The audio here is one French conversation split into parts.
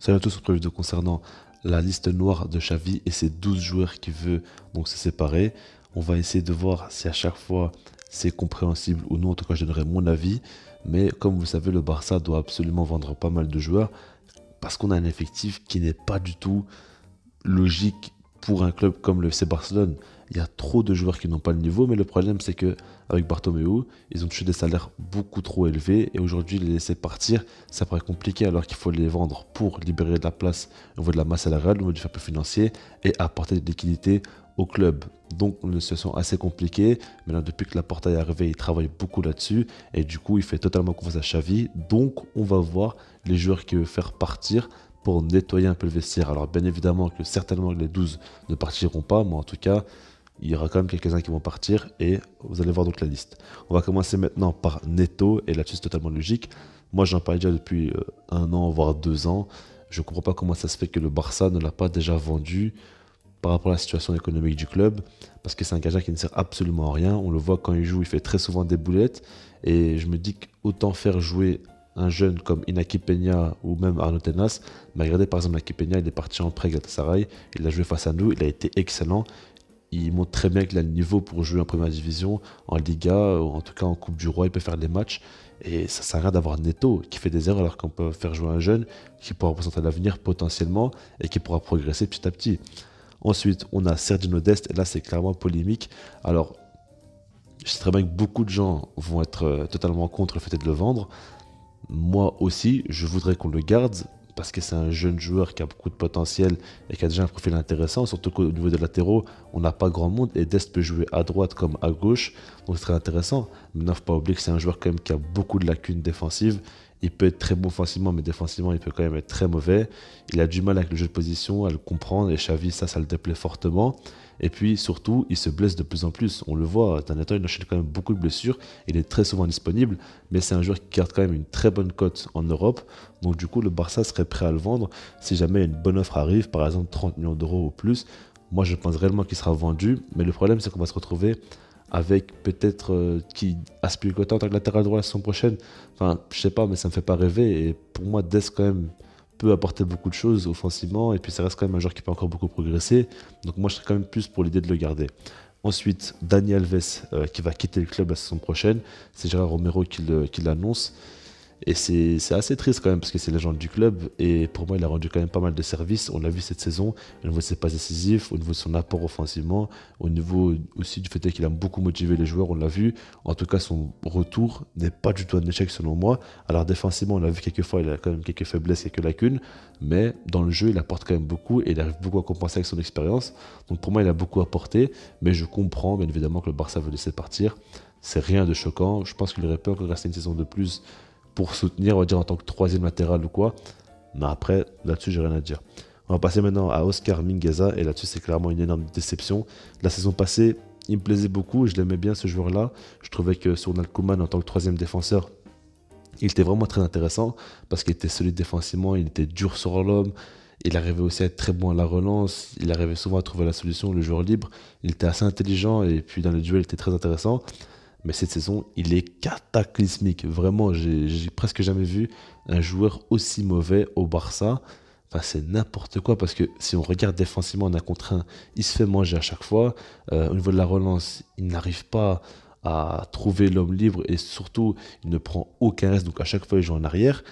Salut à tous, pour vidéo concernant la liste noire de Xavi et ses 12 joueurs qui veut donc se séparer. On va essayer de voir si à chaque fois c'est compréhensible ou non. En tout cas, je donnerai mon avis. Mais comme vous savez, le Barça doit absolument vendre pas mal de joueurs parce qu'on a un effectif qui n'est pas du tout logique pour un club comme le FC Barcelone il y a trop de joueurs qui n'ont pas le niveau, mais le problème c'est que avec Bartomeu, ils ont touché des salaires beaucoup trop élevés et aujourd'hui les laisser partir, ça paraît compliqué alors qu'il faut les vendre pour libérer de la place au niveau de la masse salariale, au niveau du plus financier et apporter des liquidités au club. Donc une situation assez compliquée. là depuis que la portail est arrivée, il travaille beaucoup là-dessus. Et du coup, il fait totalement confiance à Xavi. Donc on va voir les joueurs qui veut faire partir pour nettoyer un peu le vestiaire. Alors bien évidemment que certainement les 12 ne partiront pas, mais en tout cas, il y aura quand même quelques-uns qui vont partir et vous allez voir donc la liste. On va commencer maintenant par Neto et là-dessus c'est totalement logique. Moi j'en parlais déjà depuis euh, un an voire deux ans. Je ne comprends pas comment ça se fait que le Barça ne l'a pas déjà vendu par rapport à la situation économique du club parce que c'est un gars qui ne sert absolument à rien. On le voit quand il joue, il fait très souvent des boulettes et je me dis qu'autant faire jouer un jeune comme Inaki Peña ou même Arnaud Tenas, mais regardez par exemple Inaki Peña, il est parti en prêt Galatasaray, il a joué face à nous, il a été excellent il montre très bien qu'il a le niveau pour jouer en première division, en Liga, ou en tout cas en Coupe du Roi, il peut faire des matchs. Et ça sert à rien d'avoir Neto qui fait des erreurs alors qu'on peut faire jouer un jeune qui pourra représenter l'avenir potentiellement et qui pourra progresser petit à petit. Ensuite, on a Sergio Dest, et là c'est clairement polémique. Alors, je sais très bien que beaucoup de gens vont être euh, totalement contre le fait de le vendre. Moi aussi, je voudrais qu'on le garde parce que c'est un jeune joueur qui a beaucoup de potentiel et qui a déjà un profil intéressant, surtout qu'au niveau des latéraux, on n'a pas grand monde et Dest peut jouer à droite comme à gauche, donc c'est très intéressant. Mais ne faut pas oublier que c'est un joueur quand même qui a beaucoup de lacunes défensives il peut être très bon offensivement, mais défensivement, il peut quand même être très mauvais. Il a du mal avec le jeu de position, à le comprendre, et Xavi, ça, ça le déplaît fortement. Et puis surtout, il se blesse de plus en plus. On le voit, Tanatan, il enchaîne quand même beaucoup de blessures. Il est très souvent disponible, mais c'est un joueur qui garde quand même une très bonne cote en Europe. Donc du coup, le Barça serait prêt à le vendre si jamais une bonne offre arrive, par exemple 30 millions d'euros ou plus. Moi, je pense réellement qu'il sera vendu, mais le problème, c'est qu'on va se retrouver avec peut-être euh, qui aspire en tant que latéral droit la saison prochaine. Enfin, je sais pas, mais ça me fait pas rêver. Et pour moi, Dest quand même peut apporter beaucoup de choses offensivement. Et puis ça reste quand même un joueur qui peut encore beaucoup progresser. Donc moi, je serais quand même plus pour l'idée de le garder. Ensuite, Daniel Alves euh, qui va quitter le club la saison prochaine. C'est Gérard Romero qui l'annonce. Et c'est assez triste quand même parce que c'est l'agent du club et pour moi il a rendu quand même pas mal de services. On l'a vu cette saison au niveau de ses passes décisives, au niveau de son apport offensivement, au niveau aussi du fait qu'il a beaucoup motivé les joueurs, on l'a vu. En tout cas son retour n'est pas du tout un échec selon moi. Alors défensivement on l'a vu quelques fois, il a quand même quelques faiblesses, quelques lacunes, mais dans le jeu il apporte quand même beaucoup et il arrive beaucoup à compenser avec son expérience. Donc pour moi il a beaucoup apporté, mais je comprends bien évidemment que le Barça veut laisser partir. C'est rien de choquant, je pense qu'il aurait peur de rester une saison de plus pour soutenir, on va dire, en tant que troisième latéral ou quoi. Mais après, là-dessus, j'ai rien à dire. On va passer maintenant à Oscar Mingueza, et là-dessus, c'est clairement une énorme déception. La saison passée, il me plaisait beaucoup, je l'aimais bien ce joueur-là. Je trouvais que sur Kuman en tant que troisième défenseur, il était vraiment très intéressant parce qu'il était solide défensivement, il était dur sur l'homme. Il arrivait aussi à être très bon à la relance, il arrivait souvent à trouver la solution, le joueur libre. Il était assez intelligent et puis dans le duel, il était très intéressant mais cette saison, il est cataclysmique. Vraiment, j'ai presque jamais vu un joueur aussi mauvais au Barça. Enfin, c'est n'importe quoi parce que si on regarde défensivement on a contre il se fait manger à chaque fois. Euh, au niveau de la relance, il n'arrive pas à trouver l'homme libre et surtout, il ne prend aucun reste. Donc à chaque fois, il joue en arrière.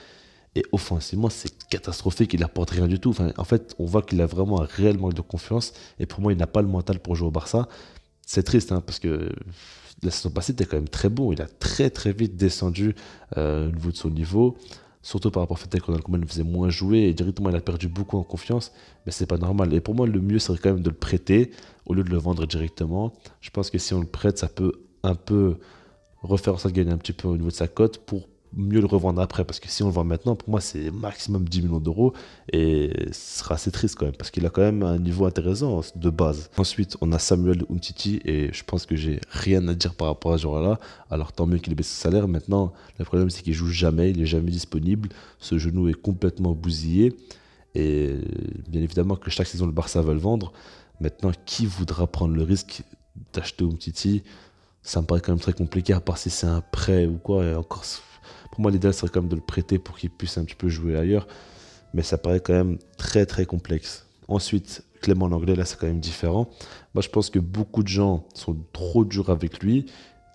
Et offensivement, c'est catastrophique. Il n'apporte rien du tout. Enfin, en fait, on voit qu'il a vraiment un réel manque de confiance. Et pour moi, il n'a pas le mental pour jouer au Barça. C'est triste hein, parce que la saison passée était quand même très bon. Il a très très vite descendu euh, au niveau de son niveau. Surtout par rapport au fait qu'on a le faisait moins jouer et directement il a perdu beaucoup en confiance, mais c'est pas normal. Et pour moi, le mieux serait quand même de le prêter au lieu de le vendre directement. Je pense que si on le prête, ça peut un peu refaire ça gagner un petit peu au niveau de sa cote pour mieux le revendre après. Parce que si on le vend maintenant, pour moi, c'est maximum 10 millions d'euros. Et ce sera assez triste quand même, parce qu'il a quand même un niveau intéressant de base. Ensuite, on a Samuel Umtiti, et je pense que j'ai rien à dire par rapport à ce joueur-là. Alors tant mieux qu'il ait baissé son salaire. Maintenant, le problème, c'est qu'il joue jamais, il n'est jamais disponible. Ce genou est complètement bousillé. Et bien évidemment que chaque saison, le Barça va le vendre. Maintenant, qui voudra prendre le risque d'acheter Umtiti ça me paraît quand même très compliqué, à part si c'est un prêt ou quoi. Et encore, pour moi, l'idéal serait quand même de le prêter pour qu'il puisse un petit peu jouer ailleurs, mais ça paraît quand même très très complexe. Ensuite, Clément Langlais, là c'est quand même différent. Moi je pense que beaucoup de gens sont trop durs avec lui.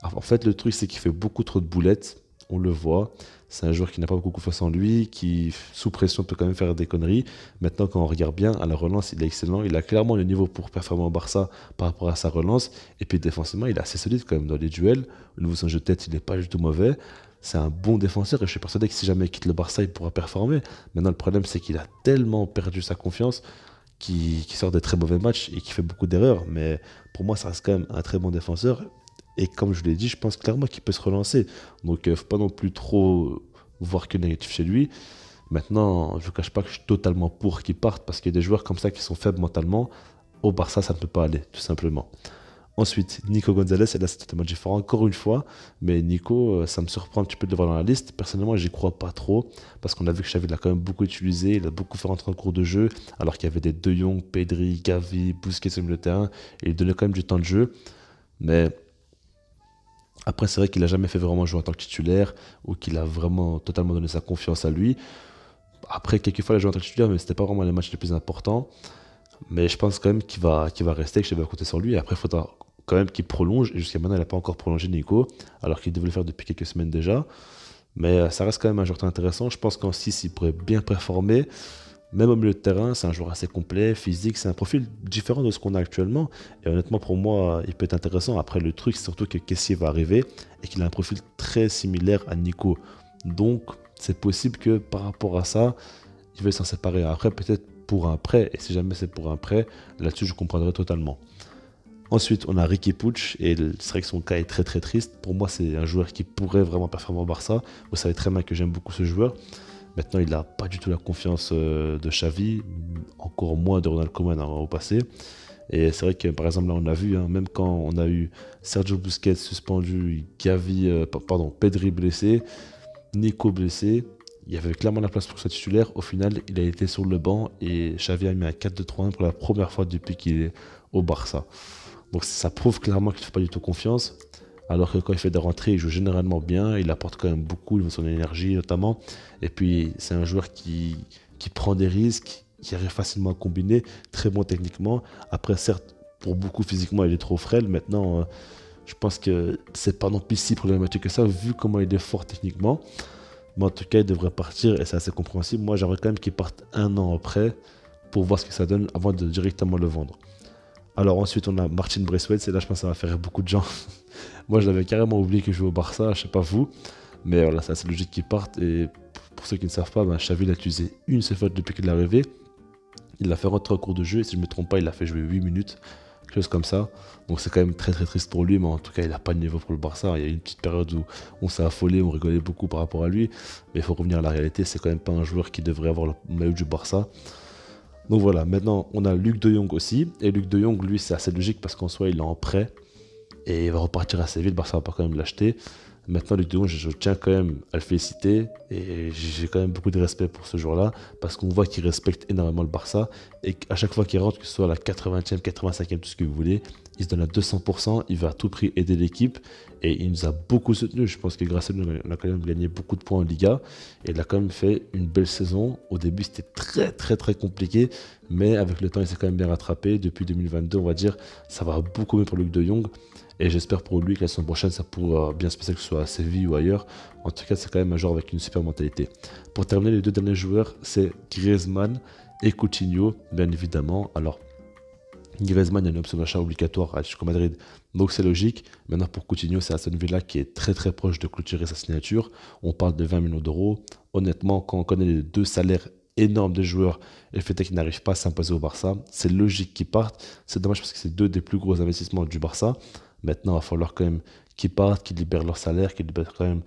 En fait, le truc c'est qu'il fait beaucoup trop de boulettes on le voit. C'est un joueur qui n'a pas beaucoup confiance en lui, qui sous pression peut quand même faire des conneries. Maintenant, quand on regarde bien, à la relance, il est excellent. Il a clairement le niveau pour performer au Barça par rapport à sa relance. Et puis défensivement, il est assez solide quand même dans les duels. Le nouveau son jeu de tête, il n'est pas du tout mauvais. C'est un bon défenseur et je suis persuadé que si jamais il quitte le Barça, il pourra performer. Maintenant, le problème, c'est qu'il a tellement perdu sa confiance. Qui, sort des très mauvais matchs et qui fait beaucoup d'erreurs. Mais pour moi, ça reste quand même un très bon défenseur. Et comme je l'ai dit, je pense clairement qu'il peut se relancer. Donc, il euh, faut pas non plus trop voir que négatif chez lui. Maintenant, je ne cache pas que je suis totalement pour qu'il parte parce qu'il y a des joueurs comme ça qui sont faibles mentalement. Au Barça, ça ne peut pas aller, tout simplement. Ensuite, Nico Gonzalez, et là c'est totalement différent encore une fois, mais Nico, euh, ça me surprend un petit peu de le voir dans la liste. Personnellement, j'y crois pas trop, parce qu'on a vu que Xavi l'a quand même beaucoup utilisé, il a beaucoup fait rentrer en cours de jeu, alors qu'il y avait des De Jong, Pedri, Gavi, Bousquet sur le terrain, et il donnait quand même du temps de jeu. Mais après, c'est vrai qu'il n'a jamais fait vraiment jouer en tant que titulaire ou qu'il a vraiment totalement donné sa confiance à lui. Après, quelques fois, il a joué en tant que titulaire, mais ce n'était pas vraiment les matchs les plus importants. Mais je pense quand même qu'il va, va rester, que je vais compter sur lui. après, il faudra quand même qu'il prolonge. jusqu'à maintenant, il n'a pas encore prolongé Nico, alors qu'il devait le faire depuis quelques semaines déjà. Mais euh, ça reste quand même un joueur très intéressant. Je pense qu'en 6, il pourrait bien performer. Même au milieu de terrain, c'est un joueur assez complet, physique, c'est un profil différent de ce qu'on a actuellement. Et honnêtement, pour moi, il peut être intéressant. Après, le truc, c'est surtout que Kessier va arriver et qu'il a un profil très similaire à Nico. Donc, c'est possible que par rapport à ça, il veuille s'en séparer. Après, peut-être pour un prêt. Et si jamais c'est pour un prêt, là-dessus, je comprendrai totalement. Ensuite, on a Ricky Pucci, et c'est vrai que son cas est très très triste. Pour moi, c'est un joueur qui pourrait vraiment performer au Barça. Vous savez très bien que j'aime beaucoup ce joueur. Maintenant, il n'a pas du tout la confiance euh, de Xavi, encore moins de Ronald Koeman hein, au passé. Et c'est vrai que par exemple là on a vu, hein, même quand on a eu Sergio Busquets suspendu, Gavi, euh, pardon, Pedri blessé, Nico blessé, il y avait clairement la place pour sa titulaire. Au final, il a été sur le banc et Xavi a mis un 4-2-3-1 pour la première fois depuis qu'il est au Barça. Donc ça prouve clairement qu'il ne fait pas du tout confiance. Alors que quand il fait des rentrées, il joue généralement bien, il apporte quand même beaucoup de son énergie notamment. Et puis c'est un joueur qui, prend des risques, qui arrive facilement à combiner, très bon techniquement. Après, certes, pour beaucoup physiquement, il est trop frêle. Maintenant, euh, je pense que c'est pas non plus si problématique que ça, vu comment il est fort techniquement. Mais en tout cas, il devrait partir et c'est assez compréhensible. Moi, j'aimerais quand même qu'il parte un an après pour voir ce que ça donne avant de directement le vendre. Alors ensuite, on a Martin Braithwaite. C'est là, je pense que ça va faire beaucoup de gens. Moi, je l'avais carrément oublié que je au Barça, je sais pas vous. Mais voilà, c'est assez logique qu'il parte. Et pour ceux qui ne savent pas, ben, Xavi a utilisé une seule fois depuis qu'il est arrivé. Il l'a fait rentrer cours de jeu et si je ne me trompe pas, il l'a fait jouer 8 minutes, chose comme ça. Donc c'est quand même très très triste pour lui, mais en tout cas, il n'a pas de niveau pour le Barça. Il y a eu une petite période où on s'est affolé, on rigolait beaucoup par rapport à lui. Mais il faut revenir à la réalité, c'est quand même pas un joueur qui devrait avoir le maillot du Barça. Donc voilà, maintenant on a Luc de Jong aussi. Et Luc de Jong, lui, c'est assez logique parce qu'en soi, il est en prêt et il va repartir assez vite. Barça va pas quand même l'acheter. Maintenant, Luc de Jong, je, tiens quand même à le féliciter et j'ai quand même beaucoup de respect pour ce joueur-là parce qu'on voit qu'il respecte énormément le Barça et qu'à chaque fois qu'il rentre, que ce soit la 80e, 85e, tout ce que vous voulez, il se donne à 200%, il va à tout prix aider l'équipe et il nous a beaucoup soutenu. Je pense que grâce à lui, on a quand même gagné beaucoup de points en Liga et il a quand même fait une belle saison. Au début, c'était très, très, très compliqué, mais avec le temps, il s'est quand même bien rattrapé. Depuis 2022, on va dire, ça va beaucoup mieux pour Luc de Jong. Et j'espère pour lui que la semaine prochaine, ça pourra bien se passer, que ce soit à Séville ou ailleurs. En tout cas, c'est quand même un joueur avec une super mentalité. Pour terminer, les deux derniers joueurs, c'est Griezmann et Coutinho, bien évidemment. Alors, Griezmann, il y a une option d'achat obligatoire à Chico Madrid, donc c'est logique. Maintenant, pour Coutinho, c'est Aston Villa qui est très très proche de clôturer sa signature. On parle de 20 millions d'euros. Honnêtement, quand on connaît les deux salaires énormes des joueurs et le fait qu'ils n'arrivent pas à s'imposer au Barça, c'est logique qu'ils partent. C'est dommage parce que c'est deux des plus gros investissements du Barça. Maintenant, il va falloir quand même qu'ils partent, qu'ils libèrent leur salaire, qu'ils libèrent quand même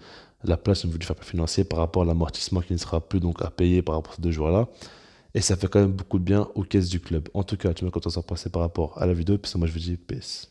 la place au niveau du faire financier par rapport à l'amortissement qui ne sera plus donc à payer par rapport à ces deux joueurs-là. Et ça fait quand même beaucoup de bien aux caisses du club. En tout cas, tu me quand on s'en passer par rapport à la vidéo. Puis moi, je vous dis peace.